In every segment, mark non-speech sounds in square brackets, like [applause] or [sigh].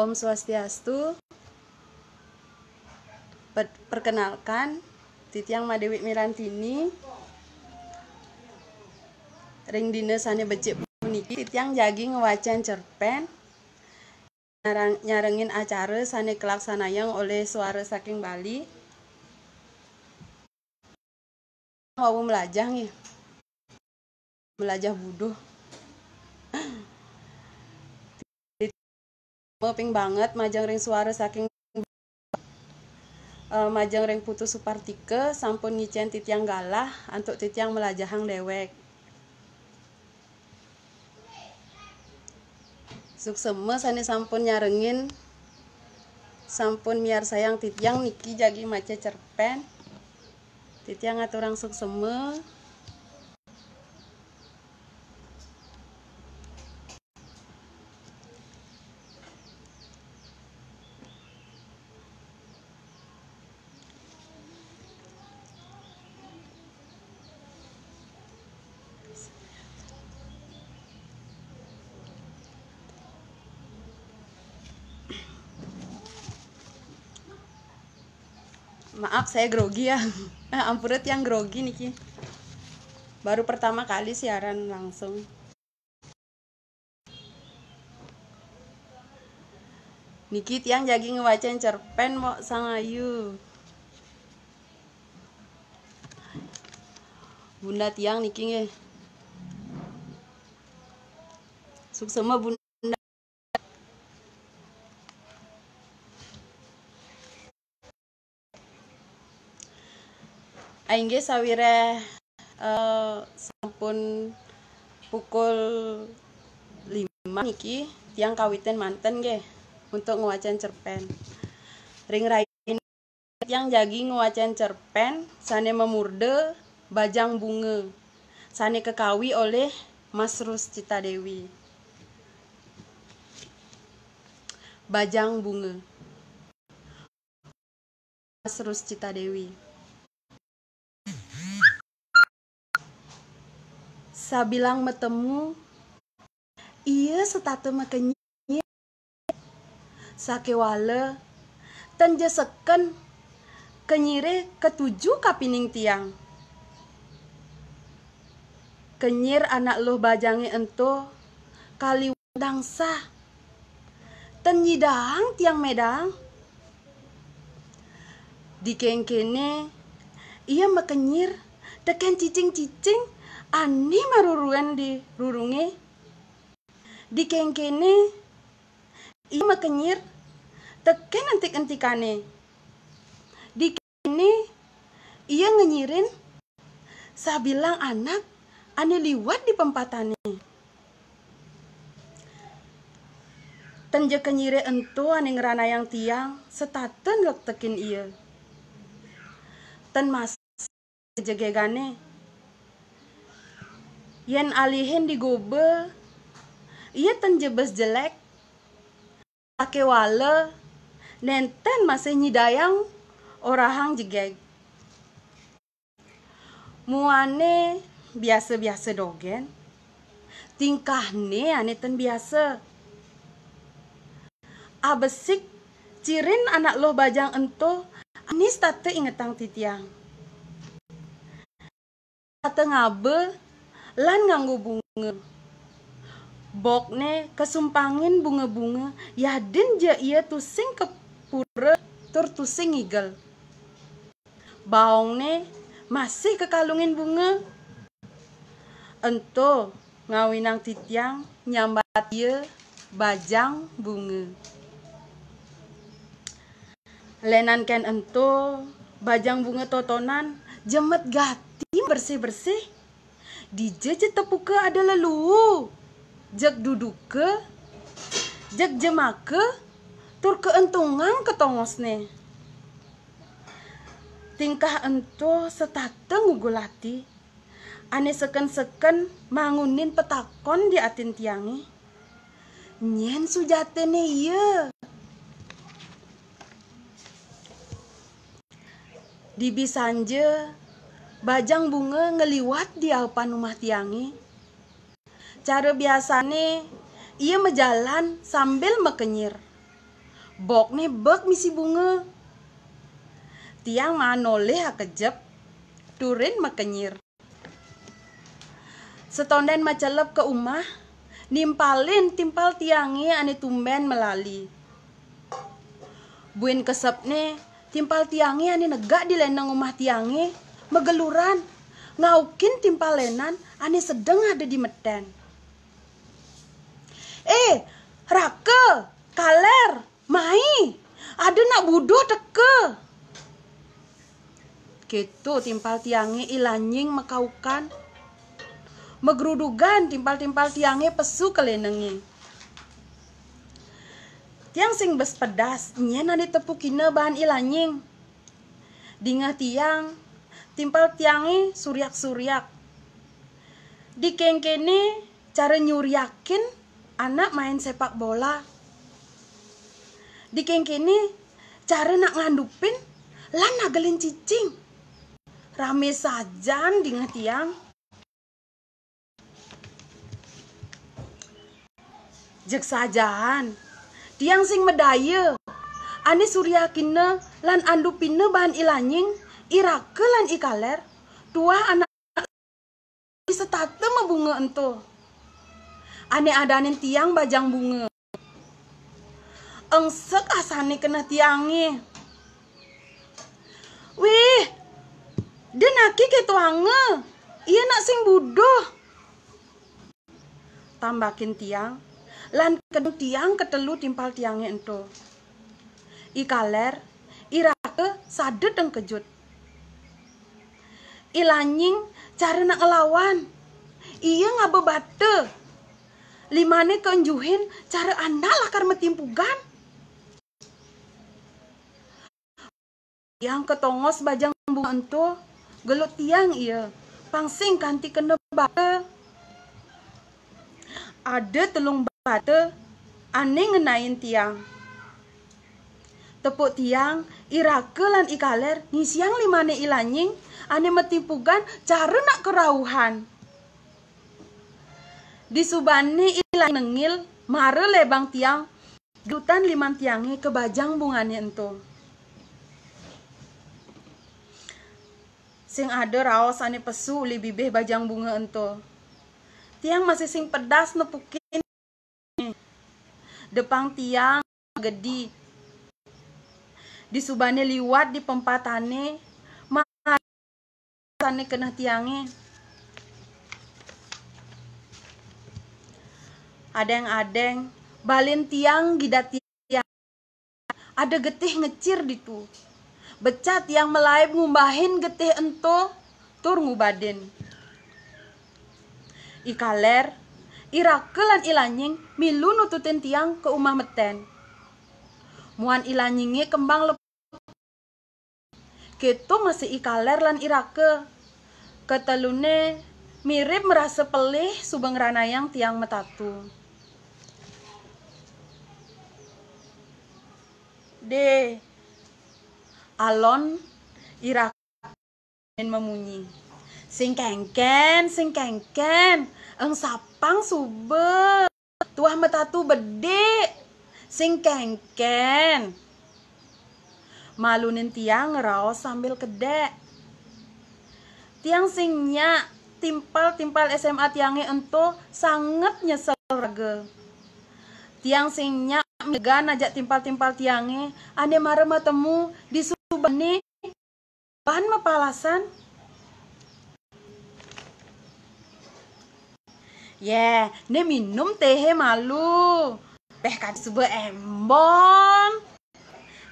Om Swastiastu. Perkenalkan, Titiang Madewi Mirantini. Ring dina sane becik puniki Titiang jagi ngewacan cerpen. Nyarang, nyarengin acara sane kelaksanayang oleh suara saking Bali. Mau melajang nih, Melajah buduh. ping banget majang ring suara saking e, majang ring putu Supartike sampun nyicen titiang galah antuk titiang melajahang dewek sukseme sani sampun nyarengin sampun miar sayang titiang niki jagi mace cerpen titiang aturang sukseme maaf saya grogi ya [laughs] ah, ampuret yang grogi niki baru pertama kali siaran langsung Niki tiang jadi ngewacan cerpen mau Ayu. Bunda tiang niki nge semua bunda Aingge sawire uh, eh, sampun pukul lima niki tiang kawiten manten ge untuk ngewacan cerpen. Ring rain yang jagi ngewacan cerpen sane memurde bajang bunga sane kekawi oleh Mas Rus Cita Dewi. Bajang bunga. Mas Rus Cita Dewi. sabilang metemu ia setatu sake wale, tan seken, kenyire ketujuh kapining tiang kenyir anak loh bajangi ento kali dangsa ten nyidang tiang medang di kengkene ia mekenyir teken cicing-cicing ani maruruan di rurunge di kengkene i makenyir teken entik entikane di kene ia ngenyirin sabilang anak ane liwat di pempatane tenje kenyire ento ane ngerana yang tiang setaten tekin ia ten mas jegegane yen alihin di gobe ia tenjebes jelek pake wale nenten masih nyidayang orahang jegeg muane biasa-biasa dogen tingkah ne ane ten biasa abesik cirin anak lo bajang ento anis tate ingetang titiang tate ngabe lan nganggo bunga bokne kesumpangin bunga-bunga yadin ja ia tusing kepura tur tusing igel baongne masih kekalungin bunga ento ngawinang titiang nyambat ia bajang bunga lenan ken ento bajang bunga totonan jemet gati bersih-bersih di ada lalu adalah lu jak duduke jak ke tur keentungan ne. tingkah ento setate ngugulati ane seken-seken mangunin petakon di atin tiangi nyen sujate ne iya Di je. Bajang bunga ngeliwat di alpan rumah tiangi. Cara biasane, ia menjalan sambil mekenyir. Bok nih bek misi bunga. Tiang manoleh kejep, turin mekenyir. Setondan macelep ke umah, nimpalin timpal tiangi ane tumben melali. Buin kesep nih, timpal tiangi ane negak di lenang rumah tiangi, megeluran ngaukin timpalenan ane sedeng ada di meten eh Rake kaler mai ada nak buduh teke gitu timpal tiangnya ilanying mekaukan megrudugan timpal-timpal tiangnya pesu kelenengi tiang sing bes pedas nyen ane tepukina bahan ilanying dinga tiang timpal tiangi suriak suriak Di kengkene cara nyuriakin anak main sepak bola. Di kengkene cara nak ngandupin lan nagelin cicing. Rame sajan di tiang. Jek sajaan, tiang sing medaya. Ane suriakinne lan andupinne bahan ilanying Ira irakelan ikaler tua anak setate bunga ento ane adanin tiang bajang bunga engsek asane kena tiangnya wih naki ke tuange, iya nak sing bodoh. tambakin tiang lan kedung tiang ketelu timpal tiangnya ento ikaler irake sadet dan kejut ilanying cara nak ngelawan iya nggak bebate limane kenjuhin cara anda lakar metimpugan yang ketongos bajang buntu gelut tiang iya pangsing kanti kena bate ada telung bate aneh ngenain tiang tepuk tiang irake lan ikaler ngisiang limane ilanying ane metipugan cara nak kerauhan di subani ilang nengil mare lebang tiang dutan liman ke bajang bunganya ento. sing ada raos ane pesu uli bibih bajang bunga ento. tiang masih sing pedas nepukin depang tiang gedi di subane liwat di pempatane tane kena tiangnya adeng-adeng balin tiang gida tiang ada getih ngecir di tu. becat yang melayap ngumbahin getih ento tur ngubadin ikaler irakelan ilanying milu nututin tiang ke umah meten muan ilanyingnya kembang Gitu masih ikaler lan irake. Ketelune mirip merasa pelih subeng ranayang tiang metatu. D. Alon irake memunyi. Sing kengken, sing kengken, eng sapang sube. Tuah metatu bedek, sing kengken malunin tiang raos sambil kede tiang singnya timpal timpal SMA tiangnya ento sangat nyesel rege tiang singnya mega najak timpal timpal tiangnya ane marah temu di subane bahan mapalasan Ya, yeah, ne minum teh malu. Peh kan embon. embong.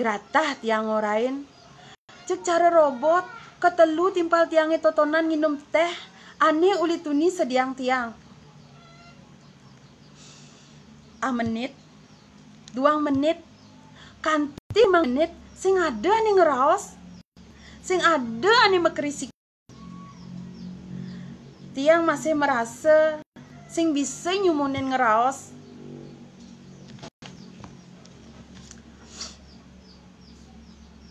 Gratah tiang orain. Cek cara robot, ketelu timpal tiangnya totonan nginum teh, aneh ulituni sediang-tiang. A menit, dua menit, kanti menit, sing ada nih ngeraos, sing ada nih mekerisik. Tiang masih merasa sing bisa nyumunin ngeraos,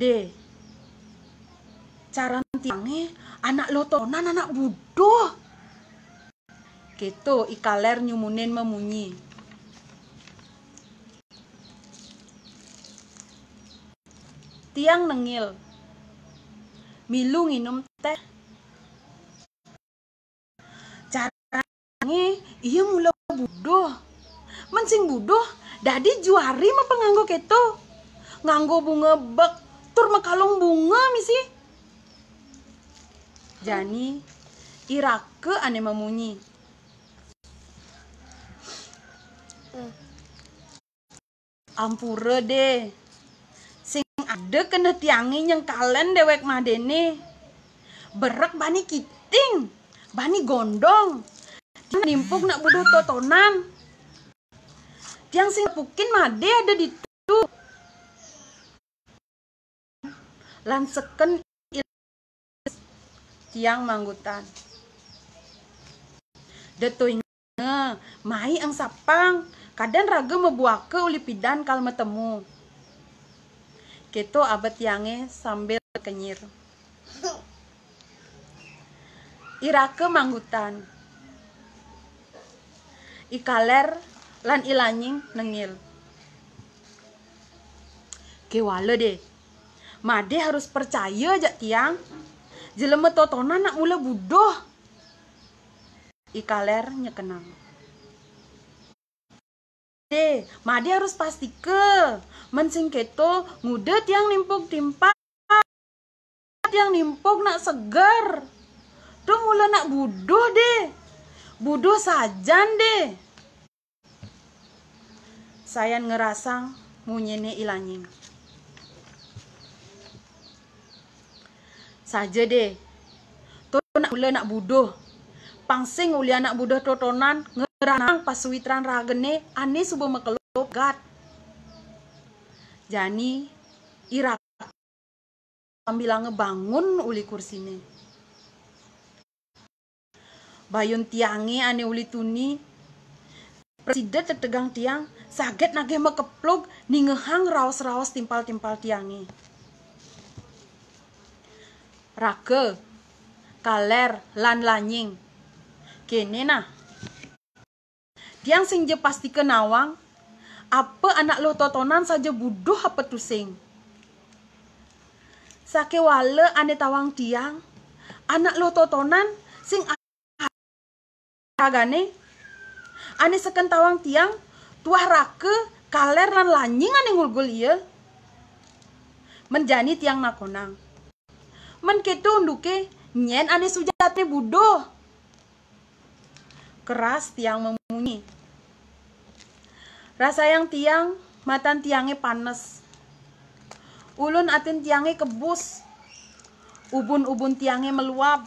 D. Cara tiangnya anak lotonan anak bodoh. Gitu ikaler nyumunin memunyi. Tiang nengil. Milu nginum teh. iya mulai bodoh. mencing bodoh, dadi juari mah penganggo keto. Nganggo bunga bek tur makalung bunga misi jani irake ane mamunyi ampure deh sing ada kena tiangin yang kalian dewek madene berak bani kiting bani gondong nimpuk nak budu totonan tiang sing pukin made ada di tu lan seken tiang manggutan detuing mai ang sapang kadang raga ke ulipidan kal metemu, keto abet yange sambil kenyir irake manggutan ikaler lan ilanying nengil kewale deh Made harus percaya jak tiang. Jelema totona nak mula budoh. Ikaler nyekenang. De, Made harus pasti ke. Mencing keto muda Tiang nimpuk timpa. Tiang nimpuk nak seger. Tuh mula nak budoh deh. Budoh sajan deh. Sayan ngerasang munyene ilanging. saja deh Tuh nak ula nak buduh pangsing uli anak buduh totonan ngeranang pasuitran ragene ane subuh mekelop gat jani irak ambil ngebangun uli kursine bayun tiangi ane uli tuni presiden tertegang tiang saget nage mekeplug ningehang raos-raos timpal-timpal tiangi rage, kaler lan lanying. Kene nah. Diang sing je pasti kenawang, apa anak lo totonan saja buduh apa sing. Sake wale ane tawang tiang, anak lo totonan sing agane. Ane seken tawang tiang, tuah rake, kaler lan lanying ane ngulgul iya. Menjani tiang nakonang man keto unduke nyen ane sujatnya budo keras tiang memunyi rasa yang tiang matan tiangnya panas ulun atin tiangnya kebus ubun-ubun tiangnya meluap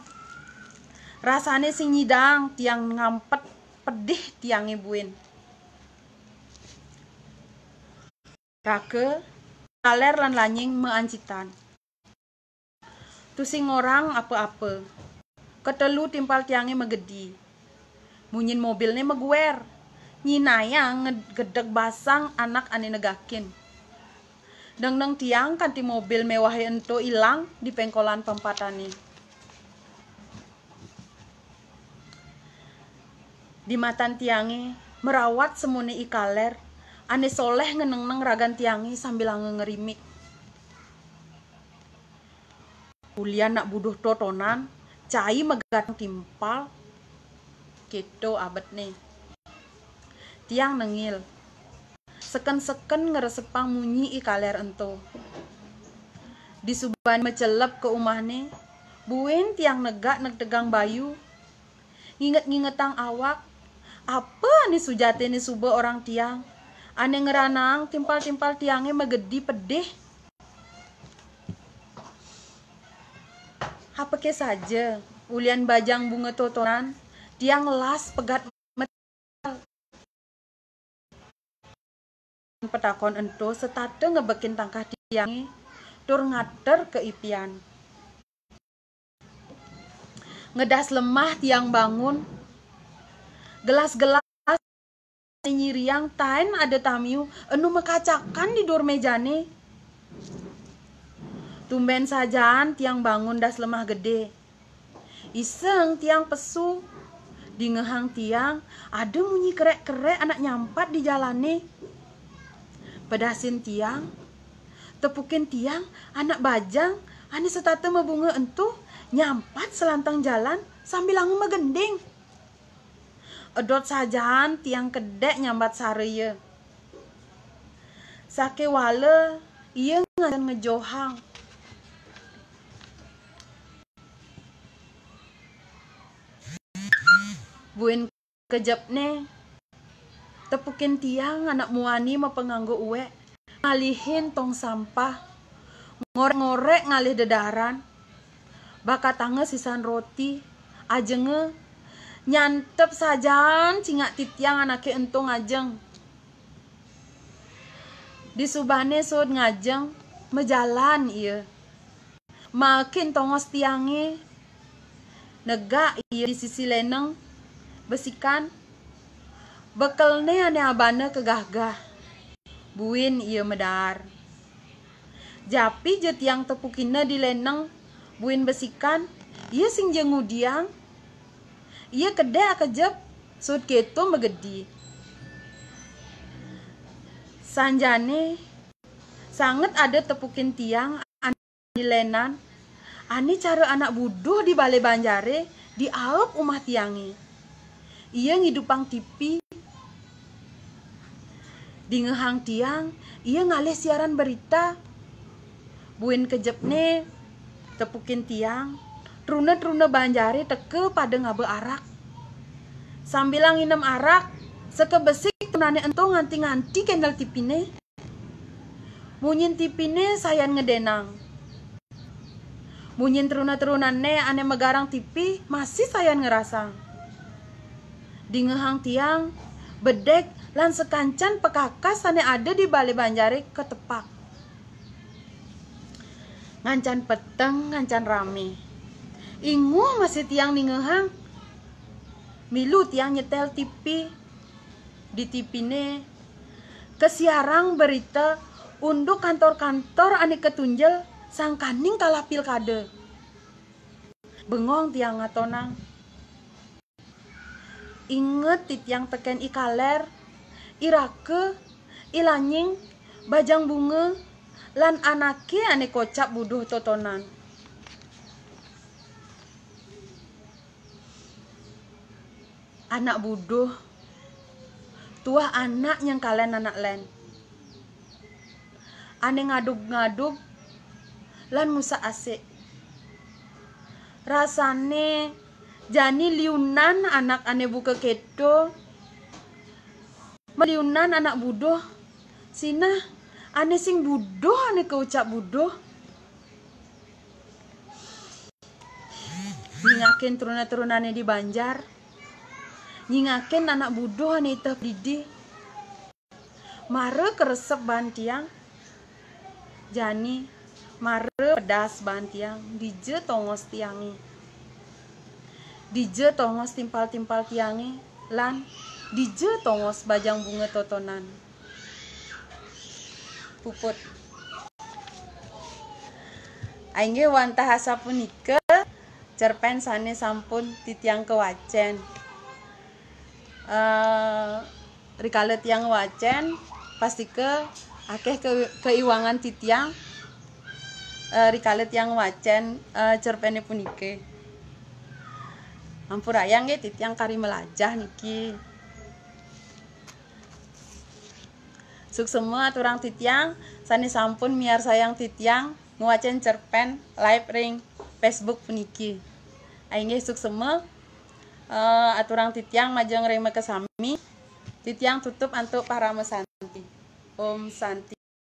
rasane sinyidang tiang ngampet pedih tiang buin rake kaler lan lanying meancitan Tusing orang apa-apa. Ketelu timpal tiangnya megedi. Munyin mobilnya meguer. Nyinaya ngegedek basang anak ane negakin. Deng-deng tiang kanti mobil mewah ento ilang di pengkolan pempatani. Di matan tiangnya merawat semune ikaler, ane soleh ngeneng-neng ragan tiangnya sambil ngerimik kuliah nak buduh totonan cai megat timpal keto abet nih tiang nengil seken-seken ngeresepang munyi kaler ento di suban mecelep ke umah nih buin tiang negak neg tegang bayu nginget-ngingetang awak apa nih sujate nih suba orang tiang aneh ngeranang timpal-timpal tiangnya megedi pedih Apa hapeke saja ulian bajang bunga totoran tiang las pegat metal petakon ento setade ngebekin tangkah tiangi tur ngater ke ipian ngedas lemah tiang bangun gelas-gelas nyiriang tain ada tamiu enu mekacakan di dormejane mejane Tumben sajaan tiang bangun das lemah gede. Iseng tiang pesu. Di ngehang tiang, ada munyi kerek-kerek anak nyampat di jalane. Pedasin tiang, tepukin tiang, anak bajang, ane setate mebunga entuh, nyampat selantang jalan sambil langu megending. Edot sajaan tiang kedek nyambat sareye. Sake wale, iya ngajan ngejohang. buin kejapne tepukin tiang anak muani mapenganggo uwe ngalihin tong sampah ngorek-ngorek ngalih dedaran bakat tange sisan roti ajenge nyantep sajan cingak titiang anak entung ajeng di subane sud ngajeng mejalan iya makin tongos tiangnya negak iya di sisi leneng besikan bekelne ane abane kegah-gah buin ia medar japi yang yang tepukina leneng buin besikan ia sing jengu diang ia kede akejep sud keto megedi sanjane sangat ada tepukin tiang di lenan, ani cara anak buduh di balai banjare di umat umah tiangi ia ngidupang tipi di ngehang tiang ia ngalih siaran berita buin kejepne tepukin tiang trune-trune banjari teke pada ngabe arak sambil nginem arak sekebesik tunane ento nganti-nganti kendal tipine munyin tipine sayan ngedenang munyin teruna ne ane megarang tipi masih sayan ngerasang di ngehang tiang bedek lan sekancan pekakas ane ada di balai banjari tepak. ngancan peteng ngancan rame ingu masih tiang di ngehang milu tiang nyetel tipi di tipine kesiarang berita unduk kantor-kantor ane ketunjel sang kaning kalah pilkade bengong tiang ngatonang inget yang teken ikaler irake ilanying bajang bunga lan anake ane kocap buduh totonan anak buduh tuah anak yang kalian anak len ane ngaduk-ngaduk, lan musa asik rasane jani liunan anak ane buka keto, meliunan anak bodoh, sina ane sing bodoh ane keucap bodoh, nyingakin turunan turunane di Banjar nyingakin anak bodoh ane itah didi mare keresep bantiang jani mare pedas bantiang dije tongos tiangi dije tongos timpal-timpal tiange lan dije tongos bajang bunga totonan puput Ainge hasa wantahasa punike cerpen sane sampun titiang kewacen uh, eh, rikale tiang wacen pasti ke akeh ke, keiwangan titiang uh, rikale tiang wacen uh, eh, cerpene punike Ampur rayang nggih ya, titiang kari melajah niki. Suk semua turang titiang, sani sampun miar sayang titiang nguacen cerpen live ring Facebook puniki. ainge suk semua uh, aturang titiang majeng ring kesami. Titiang tutup antuk para mesanti. Om Santi.